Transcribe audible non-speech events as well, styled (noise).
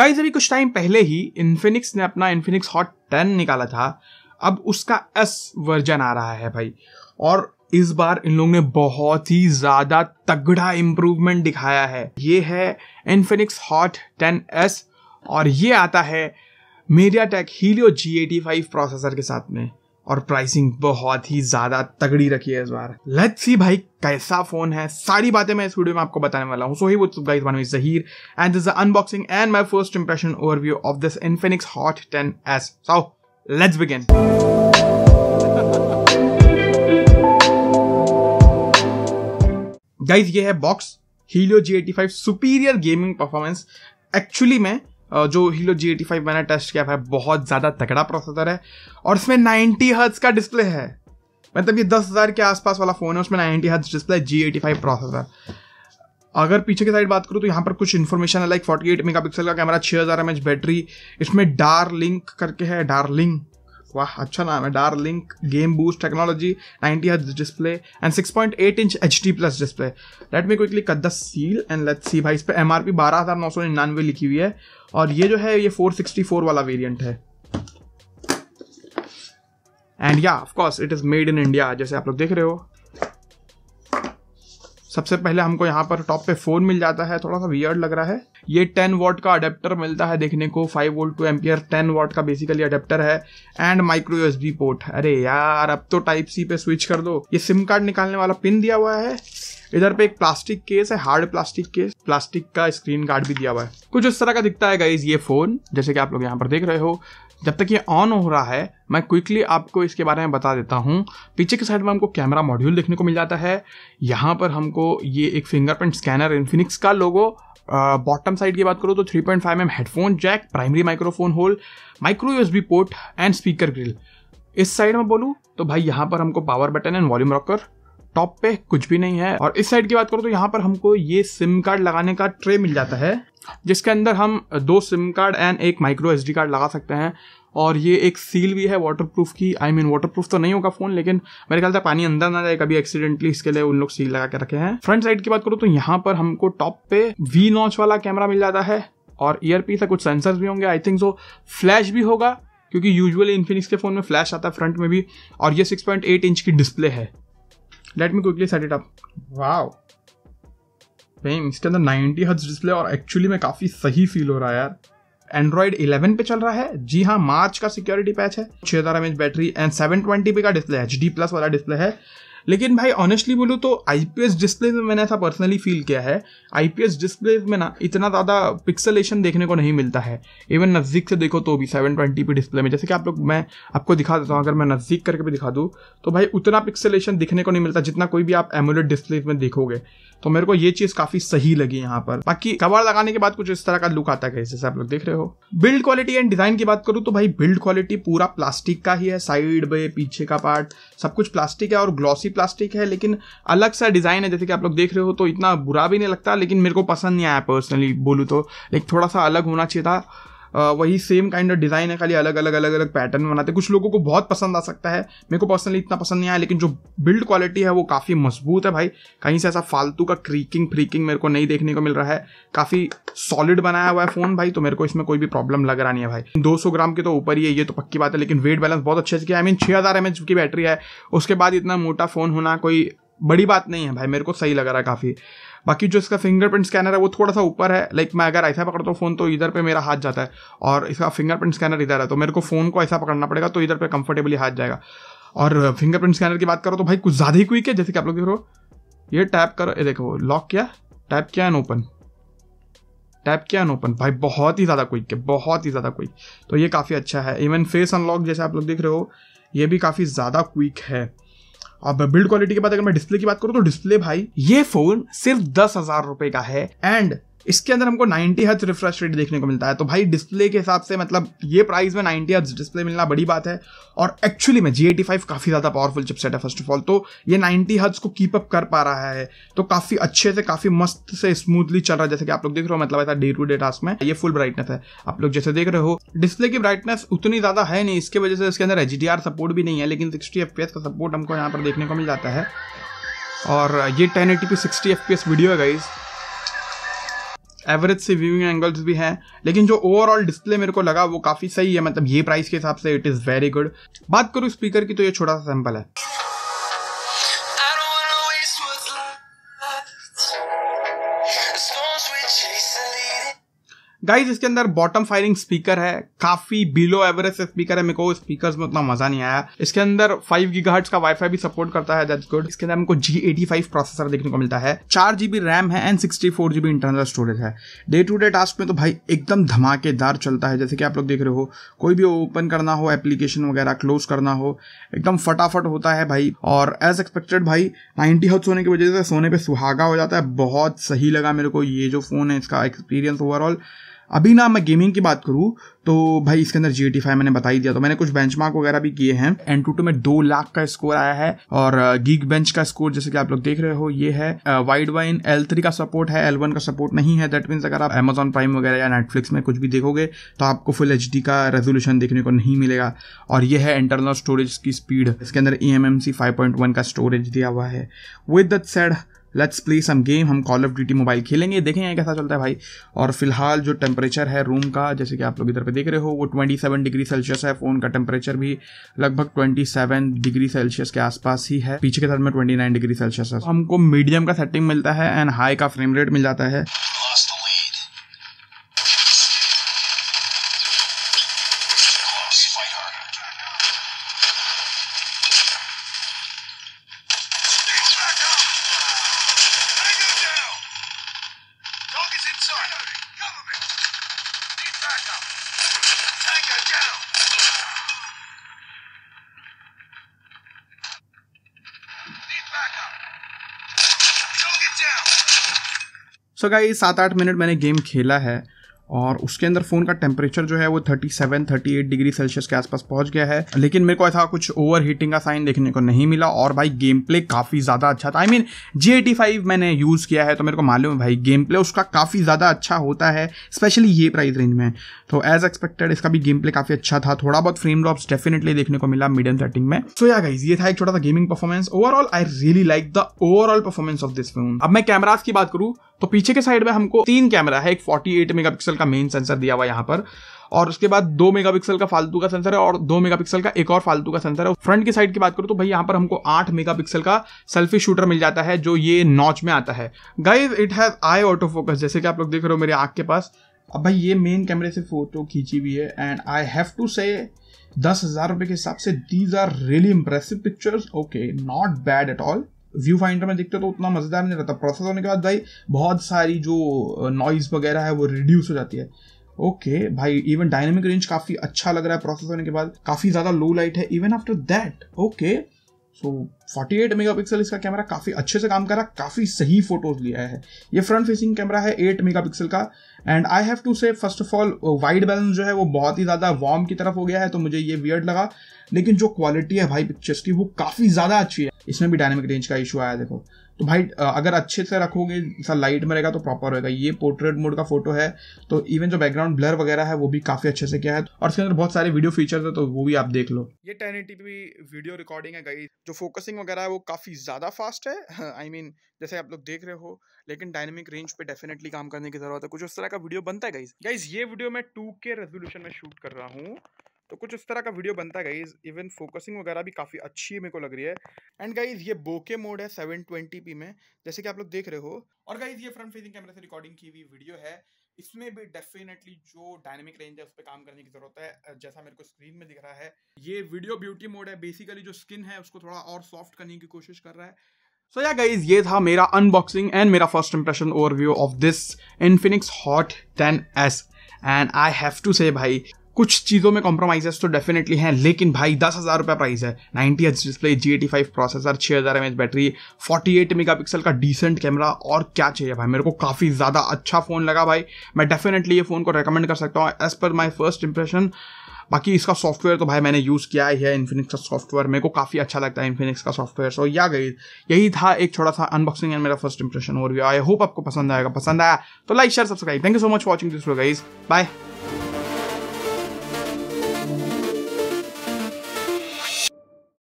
guys अभी कुछ time पहले ही इन्फिनिक्स ने अपना इन्फिनिक्स हॉट टेन निकाला था अब उसका एस वर्जन आ रहा है भाई और इस बार इन लोगों ने बहुत ही ज़्यादा तगड़ा इम्प्रूवमेंट दिखाया है ये है इन्फिनिक्स हॉट टेन एस और ये आता है MediaTek Helio G eighty five processor के साथ में और प्राइसिंग बहुत ही ज्यादा तगड़ी रखी है इस बार लेट सी भाई कैसा फोन है सारी बातें मैं इस वीडियो में आपको बताने वाला हूँ सो ही वो गाइस मानो जहीर and this unboxing and my first impression overview of this Infinix Hot ten S so let's begin guys ये है box Helio G eighty five superior gaming performance actually मैं जो हीलो जी एटी फाइव मैंने test किया है बहुत ज़्यादा तगड़ा प्रोसेसर है और इसमें नाइन्टी हर्ट्स का डिस्प्ले है मतलब ये दस हज़ार के आसपास वाला फ़ोन है उसमें नाइन्टी हर्ट्स डिस्प्ले है जी एटी फाइव प्रोसेसर अगर पीछे की साइड बात करूँ तो यहाँ पर कुछ इन्फॉर्मेशन है like forty eight megapixel का कैमरा छः हज़ार एम एच बैटरी इसमें डार लिंक करके है डार लिंक वाह अच्छा नाम है Dar Link game boost technology ninety hertz display and six point eight inch H D plus display let me quickly cut the seal and let see भाई इस पर एम आर पी बारह हज़ार नौ सौ निन्यानवे लिखी हुई है और ये जो है ये फोर सिक्सटी फोर वाला वेरियंट है एंड या of course it is made in India जैसे आप लोग देख रहे हो सबसे पहले हमको यहाँ पर टॉप पे फ़ोन मिल जाता है थोड़ा सा वियर्ड लग रहा है ये 10 वॉट का अडेप्टर मिलता है देखने को 5 वोल्ट टू एम्पियर 10 वॉट का बेसिकली अडेप्टर है एंड माइक्रो एस पोर्ट अरे यार अब तो टाइप सी पे स्विच कर दो ये सिम कार्ड निकालने वाला पिन दिया हुआ है इधर पे एक प्लास्टिक केस है हार्ड प्लास्टिक केस प्लास्टिक का स्क्रीन गार्ड भी दिया हुआ है कुछ इस तरह का दिखता है गाइज ये फोन जैसे कि आप लोग यहाँ पर देख रहे हो जब तक ये ऑन हो रहा है मैं क्विकली आपको इसके बारे में बता देता हूँ पीछे के साइड में हमको कैमरा मॉड्यूल देखने को मिल जाता है यहाँ पर हमको ये एक फिंगरप्रिंट स्कैनर इन्फिनिक्स का लोगो बॉटम साइड की बात करो तो 3.5 point mm headphone jack primary microphone hole micro USB port and speaker grill इस साइड में बोलूँ तो भाई यहाँ पर हमको power button and volume rocker top पे कुछ भी नहीं है और इस साइड की बात करो तो यहाँ पर हमको ये सिम कार्ड लगाने का ट्रे मिल जाता है जिसके अंदर हम दो सिम कार्ड एंड एक माइक्रो एस कार्ड लगा सकते हैं और ये एक सील भी है वाटरप्रूफ की आई मीन वाटरप्रूफ तो नहीं होगा फ़ोन लेकिन मेरे ख्याल से पानी अंदर ना जाए कभी एक्सीडेंटली इसके लिए उन लोग सील लगा के रखे हैं फ्रंट साइड की बात करूँ तो यहाँ पर हमको टॉप पे वी नॉच वाला कैमरा मिल जाता है और ईयर पीस है कुछ सेंसर्स भी होंगे आई थिंक सो फ्लैश भी होगा क्योंकि यूजुअली इन्फिनिक्स के फ़ोन में फ्लैश आता है फ्रंट में भी और ये 6.8 इंच की डिस्प्ले है let me quickly set it up wow भाई इसके अंदर 90 हर्ट्ज डिस्प्ले और एक्चुअली में काफ़ी सही फील हो रहा है यार एंड्रॉइड 11 पे चल रहा है जी हाँ मार्च का सिक्योरिटी पैच है छह हज़ार M battery and seven twenty का डिस्प्ले एच डी प्लस वाला डिस्प्ले है लेकिन भाई ऑनेस्टली बोलूँ तो आई डिस्प्ले में मैंने ऐसा पर्सनली फील किया है आई डिस्प्ले में ना इतना ज़्यादा पिक्सलेशन देखने को नहीं मिलता है इवन नज़दीक से देखो तो भी सेवन ट्वेंटी पी डिस्प्ले में जैसे कि आप लोग मैं आपको दिखा देता हूँ अगर मैं नज़दीक करके भी दिखा दूँ तो भाई उतना पिक्सलेशन दिखने को नहीं मिलता जितना कोई भी आप एमोलेट डिस्प्ले में देखोगे तो मेरे को ये चीज काफी सही लगी यहाँ पर बाकी कवर लगाने के बाद कुछ इस तरह का लुक आता है जैसे आप लोग देख रहे हो बिल्ड क्वालिटी एंड डिजाइन की बात करूं तो भाई बिल्ड क्वालिटी पूरा प्लास्टिक का ही है साइड बे पीछे का पार्ट सब कुछ प्लास्टिक है और ग्लॉसी प्लास्टिक है लेकिन अलग सा डिजाइन है जैसे कि आप लोग देख रहे हो तो इतना बुरा भी नहीं लगता लेकिन मेरे को पसंद नहीं आया पर्सनली बोलूँ तो लेकिन थोड़ा सा अलग होना चाहिए था वही सेम काइंड ऑफ डिज़ाइन है खाली अलग अलग अलग अलग पैटर्न में बनाते कुछ लोगों को बहुत पसंद आ सकता है मेरे को पर्सनली इतना पसंद नहीं आया लेकिन जो बिल्ड क्वालिटी है वो काफ़ी मजबूत है भाई कहीं से ऐसा फालतू का क्रीकिंग फ्रीकिंग मेरे को नहीं देखने को मिल रहा है काफ़ी सॉलिड बनाया हुआ है फ़ोन भाई तो मेरे को इसमें कोई भी प्रॉब्लम लग रहा नहीं है भाई दो ग्राम के तो ऊपर ही है ये तो पक्की बात है लेकिन वेट बैलेंस बहुत अच्छे से किया आई मीन छः हज़ार की बैटरी है उसके बाद इतना मोटा फ़ोन होना कोई बड़ी बात नहीं है भाई मेरे को सही लग रहा है काफ़ी बाकी जो इसका फिंगरप्रिंट स्कैनर है वो थोड़ा सा ऊपर है लाइक मैं अगर ऐसा पकड़ता हूँ फ़ोन तो इधर पे मेरा हाथ जाता है और इसका फिंगरप्रिंट स्कैनर इधर है तो मेरे को फ़ोन को ऐसा पकड़ना पड़ेगा तो इधर पे कंफर्टेबली हाथ जाएगा और फिंगरप्रिंट स्कैनर की बात करो तो भाई कुछ ज़्यादा ही क्विक है जैसे कि आप लोग देख रहे हो ये टैप करो ये देखो लॉक किया टैप किया एन ओपन टैप किया एन ओपन भाई बहुत ही ज़्यादा क्विक है बहुत ही ज़्यादा क्विक तो ये काफ़ी अच्छा है इवन फेस अनलॉक जैसे आप लोग देख रहे हो ये भी काफ़ी ज़्यादा क्विक है अब बिल्ड क्वालिटी के बाद अगर मैं डिस्प्ले की बात करूं तो डिस्प्ले भाई ये फोन सिर्फ दस हजार रुपए का है एंड इसके अंदर हमको 90 हर्ट्ज रिफ्रेश रेट देखने को मिलता है तो भाई डिस्प्ले के हिसाब से मतलब ये प्राइस में 90 हर्ट्ज डिस्प्ले मिलना बड़ी बात है और एक्चुअली में जी एटी फाइव काफ़ी ज़्यादा पावरफुल चिपसेट है फर्स्ट ऑफ ऑल तो ये 90 हर्ट्ज को कीप अप कर पा रहा है तो काफ़ी अच्छे से काफ़ी मस्त से स्मूथली चल रहा है जैसे कि आप लोग देख रहे हो मतलब ऐसा डे टू डे टास्क में ये फुल ब्राइटनेस है आप लोग जैसे देख रहे हो डिस्प्ले की ब्राइटनेस उतनी ज़्यादा है नहीं इसके वजह से इसके अंदर एच सपोर्ट भी नहीं है लेकिन सिक्सटी एफ का सपोर्ट हमको यहाँ पर देखने को मिल जाता है और ये ten eighty P sixty F video है गाइज़ एवरेज से व्यूइंग एंगल्स भी हैं लेकिन जो ओवरऑल डिस्प्ले मेरे को लगा वो काफ़ी सही है मतलब ये प्राइस के हिसाब से इट इज़ वेरी गुड बात करूँ स्पीकर की तो ये छोटा सा सैम्पल है गाइज इसके अंदर बॉटम फायरिंग स्पीकर है काफी बिलो एवरेज स्पीकर है मेरे को स्पीकर में उतना मजा नहीं आया इसके अंदर फाइव गीगाहर्ट्ज का वाईफाई भी सपोर्ट करता है दैट्स गुड इसके अंदर हमको जी एटी फाइव प्रोसेसर देखने को मिलता है चार जीबी रैम है and sixty four GB internal storage है डे टू डे टास्क में तो भाई एकदम धमाकेदार चलता है जैसे कि आप लोग देख रहे हो कोई भी ओपन करना हो एप्लीकेशन वगैरह क्लोज करना हो एकदम फटाफट होता है भाई और एज एक्सपेक्टेड भाई नाइनटी हर्ट्स होने की वजह से सोने पर सुहागा हो जाता है बहुत सही लगा मेरे को ये जो फ़ोन है इसका एक्सपीरियंस ओवरऑल अभी ना मैं गेमिंग की बात करूँ तो भाई इसके अंदर जी फाइव मैंने बता ही दिया तो मैंने कुछ बेंच वगैरह भी किए हैं एन टू टू में दो लाख का स्कोर आया है और गीक uh, बेंच का स्कोर जैसे कि आप लोग देख रहे हो ये है वाइड वाइन एल थ्री का सपोर्ट है एल वन का सपोर्ट नहीं है दैट मीन्स अगर आप एमेजन प्राइम वगैरह या नेटफ्लिक्स में कुछ भी देखोगे तो आपको फुल एच डी का रेजोल्यूशन देखने को नहीं मिलेगा और ये है इंटरनल स्टोरेज की स्पीड इसके अंदर E M M C five point one का स्टोरेज दिया हुआ है with that said let's play some game हम कॉल ऑफ ड्यूटी मोबाइल खेलेंगे देखेंगे कैसा चलता है भाई और फिलहाल जो टेम्परेचर है रूम का जैसे कि आप लोग इधर पे देख रहे हो वो 27 डिग्री सेल्सियस है फ़ोन का टेम्परेचर भी लगभग 27 डिग्री सेल्सियस के आसपास ही है पीछे के साथ में 29 डिग्री सेल्सियस है हमको मीडियम का सेटिंग मिलता है एंड हाई का फ्रेम रेट मिल जाता है सो गाइस सात आठ मिनट मैंने गेम खेला है और उसके अंदर फ़ोन का टेम्परेचर जो है वो 37 38 डिग्री सेल्सियस के आसपास पहुंच गया है लेकिन मेरे को ऐसा कुछ ओवर हीटिंग का साइन देखने को नहीं मिला और भाई गेम प्ले काफ़ी ज़्यादा अच्छा था I mean G eighty five मैंने यूज़ किया है तो मेरे को मालूम है भाई गेम प्ले उसका काफ़ी ज़्यादा अच्छा होता है स्पेशली ये प्राइस रेंज में तो एज एक्सपेक्टेड इसका भी गेम प्ले काफ़ी अच्छा था थोड़ा बहुत फ्रेम ड्रॉप्स डेफिनेटली देखने को मिला मीडियम सेटिंग में सो या गाइज ये था एक छोटा सा gaming performance overall I really like the overall performance of this phone अब मैं कैमराज की बात करूँ तो पीछे के साइड में हमको तीन कैमरा है एक 48 मेगापिक्सल का मेन सेंसर दिया हुआ यहाँ पर और उसके बाद दो मेगापिक्सल का फालतू का सेंसर है और दो मेगापिक्सल का एक और फालतू का सेंसर है फ्रंट की साइड की बात करूँ तो भाई यहाँ पर हमको आठ मेगापिक्सल का सेल्फी शूटर मिल जाता है जो ये नॉच में आता है guys it has AI autofocus जैसे कि आप लोग देख रहे हो मेरे आँख के पास अब भाई ये मेन कैमरे से फोटो खींची हुई है एंड आई हैव टू से दस हज़ार रुपए के हिसाब से these are really impressive pictures okay not bad at all viewfinder में देखते हो तो उतना मज़ेदार नहीं रहता प्रोसेस होने के बाद भाई बहुत सारी जो नॉइज़ वगैरह है वो रिड्यूस हो जाती है ओके okay, भाई इवन डायनेमिक रेंज काफ़ी अच्छा लग रहा है प्रोसेस होने के बाद काफ़ी ज़्यादा लो लाइट है even after that okay so so, 48 megapixel इसका कैमरा काफ़ी अच्छे से काम कर रहा है काफ़ी सही फोटोज लिया है ये फ्रंट फेसिंग कैमरा है 8 मेगापिक्सल का and I have to say first of all white balance जो है वो बहुत ही ज़्यादा वार्म की तरफ हो गया है तो मुझे ये वियर्ड लगा लेकिन जो क्वालिटी है भाई पिक्चर्स की वो काफ़ी ज़्यादा अच्छी है इसमें भी डायनेमिक रेंज का इशू आया देखो तो भाई अगर अच्छे से रखोगे सर लाइट में रहेगा तो प्रॉपर रहेगा ये पोर्ट्रेट मोड का फोटो है तो इवन जो बैकग्राउंड ब्लर वगैरह है वो भी काफी अच्छे से किया है और इसके अंदर बहुत सारे वीडियो फीचर्स है तो वो भी आप देख लो ये टेन एटी वीडियो रिकॉर्डिंग है गई जो फोकसिंग वगैरह है वो काफी ज्यादा फास्ट है आई (laughs) I मीन mean, जैसे आप लोग देख रहे हो लेकिन डायनेमिक रेंज पे डेफिनेटली काम करने की जरूरत है कुछ उस तरह का वीडियो बनता है गाइज गाइज ये वीडियो मैं टू के रेजोल्यूशन में शूट कर रहा हूँ तो कुछ इस तरह का वीडियो बनता है गाइज इवन फोकसिंग वगैरह भी काफ़ी अच्छी मेरे को लग रही है एंड गाइज ये बोके मोड है सेवन ट्वेंटी पी में जैसे कि आप लोग देख रहे हो और गाइज ये फ्रंट फेसिंग कैमरे से रिकॉर्डिंग की हुई वीडियो है इसमें भी डेफिनेटली जो डायनेमिक रेंज है उस पर काम करने की जरूरत है जैसा मेरे को स्क्रीन में दिख रहा है ये वीडियो ब्यूटी मोड है बेसिकली जो स्किन है उसको थोड़ा और सॉफ्ट करने की कोशिश कर रहा है सो या गाइज ये था मेरा अनबॉक्सिंग एंड मेरा first impression overview of this Infinix Hot ten S and I have to say भाई कुछ चीज़ों में कॉम्प्रोमाइजेस तो डेफिनेटली हैं लेकिन भाई दस हज़ार रुपये प्राइस है ninety H display G eighty five processor छः हज़ार M H battery forty eight megapixel का डिसेंट कैमरा और क्या चाहिए भाई मेरे को काफ़ी ज़्यादा अच्छा फ़ोन लगा भाई मैं डेफिनेटली ये फ़ोन को रिकमेंड कर सकता हूँ as per my first impression बाकी इसका सॉफ्टवेयर तो भाई मैंने यूज़ किया ही है इन्फिनिक्स का सॉफ्टवेयर मेरे को काफ़ी अच्छा लगता है इन्फिनिक्स का सॉफ्टवेयर सो या गई यही था एक छोटा सा अनबॉक्सिंग एंड मेरा फर्स्ट इंप्रेशन और भी आई होप आपको पसंद आएगा पसंद आया तो like share subscribe thank you so much watching this guys bye